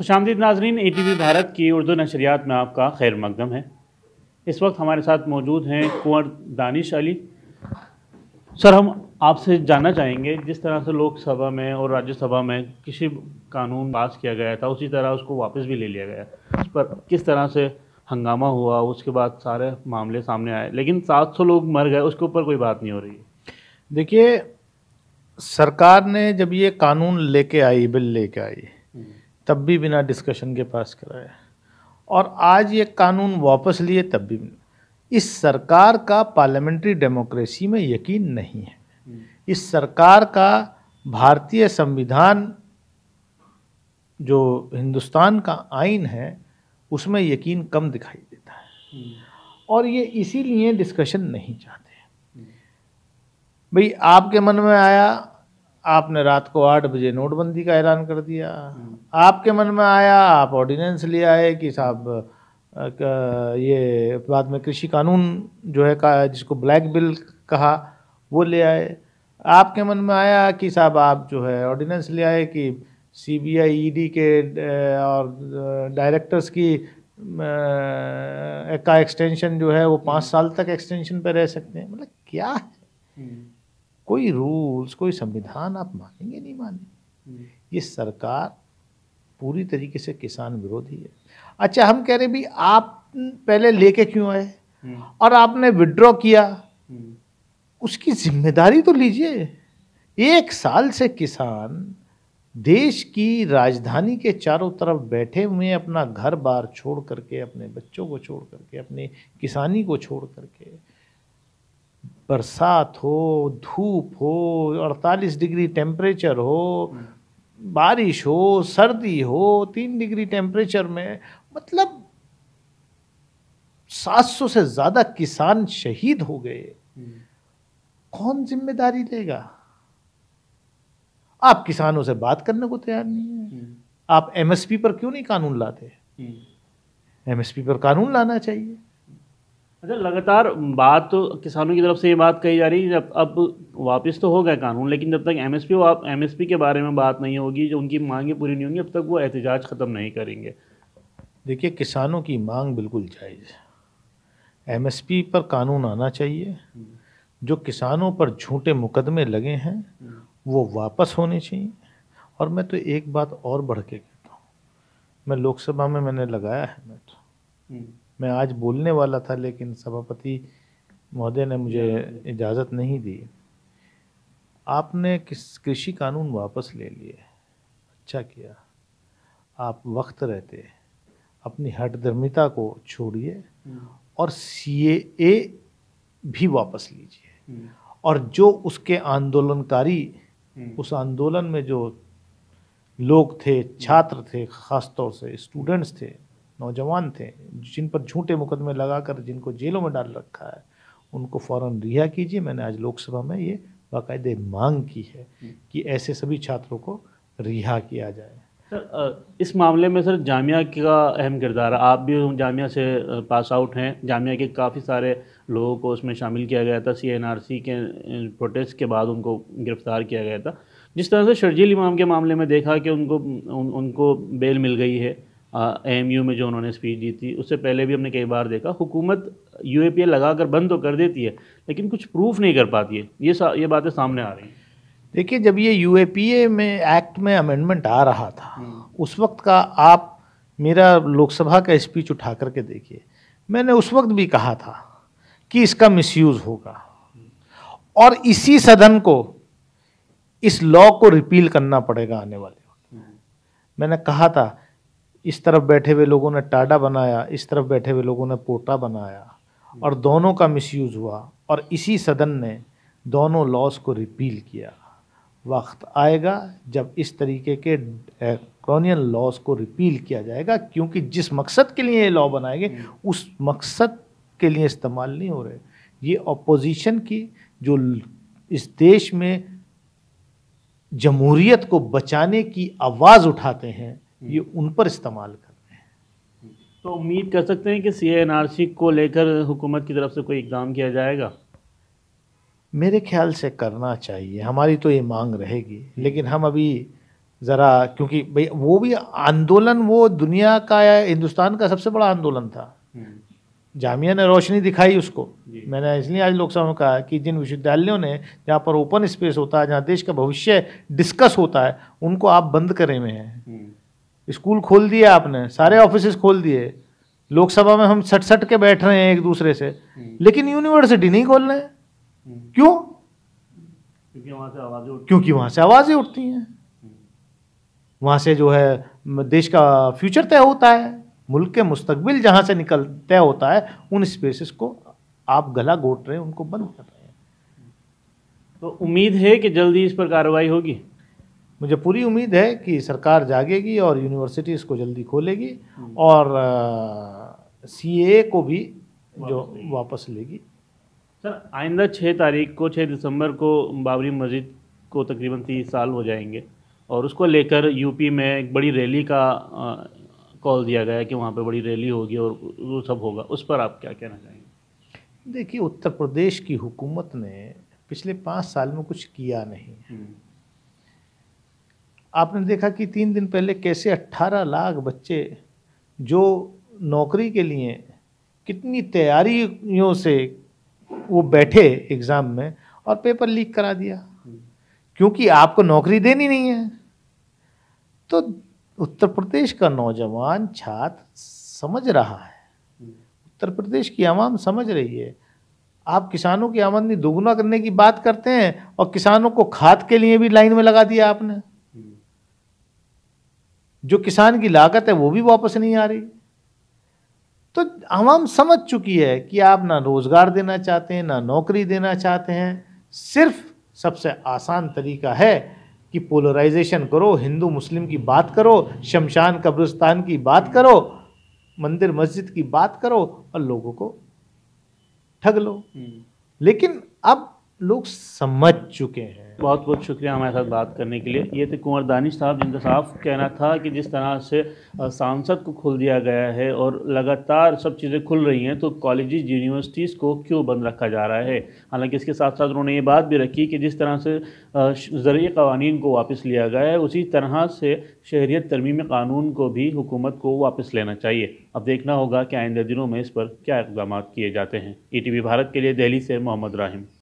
खुश आमदीद नाजरीन ए टी वी भारत की उर्दू नशरियात में आपका खैर मकदम है इस वक्त हमारे साथ मौजूद हैं कुंवर दानिश अली सर हम आपसे जानना चाहेंगे जिस तरह से लोकसभा में और राज्यसभा में किसी कानून पास किया गया था उसी तरह उसको वापस भी ले लिया गया उस पर किस तरह से हंगामा हुआ उसके बाद सारे मामले सामने आए लेकिन 700 लोग मर गए उसके ऊपर कोई बात नहीं हो रही देखिए सरकार ने जब ये कानून लेके आई बिल लेके आई हम्म। तब भी बिना डिस्कशन के पास कराया और आज ये कानून वापस लिए तब भी इस सरकार का पार्लियामेंट्री डेमोक्रेसी में यकीन नहीं है हम्म। इस सरकार का भारतीय संविधान जो हिंदुस्तान का आइन है उसमें यकीन कम दिखाई देता है हम्म। और ये इसीलिए डिस्कशन नहीं चाहते हम्म। भाई आपके मन में आया आपने रात को आठ बजे नोटबंदी का ऐलान कर दिया हम्म। आपके मन में आया आप ऑर्डिनेंस ले आए कि साहब ये बाद में कृषि कानून जो है का जिसको ब्लैक बिल कहा वो ले आए आपके मन में आया कि साहब आप जो है ऑर्डिनेंस ले आए कि C B I E D के और डायरेक्टर्स की का एक्सटेंशन जो है वो पाँच हम्म। साल तक एक्सटेंशन पर रह सकते हैं मतलब क्या है हम्म। कोई रूल्स कोई संविधान आप मानेंगे नहीं मानेंगे हम्म। ये सरकार पूरी तरीके से किसान विरोधी है अच्छा हम कह रहे भी आप पहले लेके क्यों आए हम्म। और आपने विड्रॉ किया हम्म। उसकी जिम्मेदारी तो लीजिए एक साल से किसान देश की राजधानी के चारों तरफ बैठे हुए अपना घर बार छोड़ करके अपने बच्चों को छोड़ करके अपने किसानी को छोड़ करके बरसात हो धूप हो 48 डिग्री टेम्परेचर हो बारिश हो सर्दी हो तीन डिग्री टेम्परेचर में मतलब 700 से ज़्यादा किसान शहीद हो गए कौन जिम्मेदारी लेगा आप किसानों से बात करने को तैयार नहीं है आप एमएसपी पर क्यों नहीं कानून लाते हम्म। एमएसपी पर कानून लाना चाहिए अच्छा लगातार बात तो किसानों की तरफ से ये बात कही जा रही है जब अब वापस तो हो गए कानून लेकिन जब तक एम एस पी के बारे में बात नहीं होगी जो उनकी मांगें पूरी नहीं होंगी अब तक वो एहतजाज ख़त्म नहीं करेंगे देखिए किसानों की मांग बिल्कुल जायज़ है एम पर कानून आना चाहिए जो किसानों पर झूठे मुकदमे लगे हैं वो वापस होने चाहिए और मैं तो एक बात और बढ़ के कहता हूँ मैं लोकसभा में मैंने लगाया है मैं तो हम्म। मैं आज बोलने वाला था लेकिन सभापति महोदय ने मुझे इजाज़त नहीं दी आपने किस कृषि कानून वापस ले लिए अच्छा किया आप वक्त रहते अपनी हटधर्मिता को छोड़िए और सी ए भी वापस लीजिए और जो उसके आंदोलनकारी उस आंदोलन में जो लोग थे छात्र थे ख़ास तौर से स्टूडेंट्स थे नौजवान थे जिन पर झूठे मुकदमे लगाकर जिनको जेलों में डाल रखा है उनको फौरन रिहा कीजिए मैंने आज लोकसभा में ये बाकायदे मांग की है कि ऐसे सभी छात्रों को रिहा किया जाए सर इस मामले में सर जामिया का अहम किरदार है आप भी जामिया से पास आउट हैं जामिया के काफ़ी सारे लोगों को उसमें शामिल किया गया था सीएनआरसी के प्रोटेस्ट के बाद उनको गिरफ़्तार किया गया था जिस तरह से शर्जील इमाम के मामले में देखा कि उनको उन, उनको बेल मिल गई है एम यू में जो उन्होंने स्पीच दी थी उससे पहले भी हमने कई बार देखा हुकूमत यू ए पी ए लगा कर बंद तो कर देती है लेकिन कुछ प्रूफ नहीं कर पाती है ये ये बातें सामने आ रही हैं देखिए जब ये यू ए पी ए में एक्ट में अमेंडमेंट आ रहा था हम्म। उस वक्त का आप मेरा लोकसभा का स्पीच उठा करके देखिए मैंने उस वक्त भी कहा था कि इसका यूज़ होगा और इसी सदन को इस लॉ को रिपील करना पड़ेगा आने वाले वक्त हम्म। मैंने कहा था इस तरफ बैठे हुए लोगों ने टाडा बनाया इस तरफ बैठे हुए लोगों ने पोटा बनाया और दोनों का मिसयूज़ हुआ और इसी सदन ने दोनों लॉज को रिपील किया वक्त आएगा जब इस तरीके के कॉलोनियल लॉज को रिपील किया जाएगा क्योंकि जिस मकसद के लिए ये लॉ बनाएंगे उस मकसद के लिए इस्तेमाल नहीं हो रहे ये अपोजिशन की जो इस देश में जमहूरीत को बचाने की आवाज़ उठाते हैं ये हम्म। उन पर इस्तेमाल कर रहे हैं तो उम्मीद कर सकते हैं कि सी एन आर सी को लेकर हुकूमत की तरफ से कोई इकदाम किया जाएगा मेरे ख्याल से करना चाहिए हमारी तो ये मांग रहेगी हम्म। लेकिन हम अभी ज़रा क्योंकि भाई वो भी आंदोलन वो दुनिया का या हिंदुस्तान का सबसे बड़ा आंदोलन था हम्म। जामिया ने रोशनी दिखाई उसको मैंने इसलिए आज लोकसभा में कहा कि जिन विश्वविद्यालयों ने जहाँ पर ओपन स्पेस होता है जहाँ देश का भविष्य डिस्कस होता है उनको आप बंद करे हुए हैं स्कूल खोल दिए आपने सारे ऑफिस खोल दिए लोकसभा में हम सट सट के बैठ रहे हैं एक दूसरे से हम्म। लेकिन यूनिवर्सिटी नहीं खोल रहे हैं हम्म। क्यों क्योंकि वहां से आवाज़ें क्योंकि वहां से आवाज़ें उठती हैं हम्म। वहां से जो है देश का फ्यूचर तय होता है मुल्क के मुस्तबिल जहां से निकल तय होता है उन स्पेसिस को आप गला घोट रहे हैं उनको बंद कर रहे हैं तो उम्मीद है कि जल्दी इस पर कार्रवाई होगी मुझे पूरी उम्मीद है कि सरकार जागेगी और यूनिवर्सिटी इसको जल्दी खोलेगी और सी को भी जो वापस लेगी सर आइंदा छः तारीख को छः दिसंबर को बाबरी मस्जिद को तकरीबन तीस साल हो जाएंगे और उसको लेकर यूपी में एक बड़ी रैली का कॉल दिया गया कि वहाँ पर बड़ी रैली होगी और वो सब होगा उस पर आप क्या कहना चाहेंगे देखिए उत्तर प्रदेश की हुकूमत ने पिछले पाँच साल में कुछ किया नहीं हम्म। आपने देखा कि तीन दिन पहले कैसे 18 लाख बच्चे जो नौकरी के लिए कितनी तैयारियों से वो बैठे एग्ज़ाम में और पेपर लीक करा दिया क्योंकि आपको नौकरी देनी नहीं है तो उत्तर प्रदेश का नौजवान छात्र समझ रहा है उत्तर प्रदेश की आवाम समझ रही है आप किसानों की आमदनी दोगुना करने की बात करते हैं और किसानों को खाद के लिए भी लाइन में लगा दिया आपने जो किसान की लागत है वो भी वापस नहीं आ रही तो आवाम समझ चुकी है कि आप ना रोज़गार देना चाहते हैं ना नौकरी देना चाहते हैं सिर्फ सबसे आसान तरीका है कि पोलराइजेशन करो हिंदू मुस्लिम की बात करो शमशान कब्रिस्तान की बात करो मंदिर मस्जिद की बात करो और लोगों को ठग लो हम्म। लेकिन अब लोग समझ चुके हैं बहुत बहुत शुक्रिया हमारे साथ बात करने के लिए ये थे कुंवर दानिश साहब जिनका साफ कहना था कि जिस तरह से सांसद को खोल दिया गया है और लगातार सब चीज़ें खुल रही हैं तो कॉलेज़ यूनिवर्सिटीज़ को क्यों बंद रखा जा रहा है हालांकि इसके साथ साथ उन्होंने ये बात भी रखी कि जिस तरह से ज़रिए कवानीन को वापस लिया गया है उसी तरह से शहरीत तरमीम कानून को भी हुकूमत को वापस लेना चाहिए अब देखना होगा कि आइंदा दिनों में इस पर क्या इकदाम किए जाते हैं ई e भारत के लिए दहली से मोहम्मद राहिम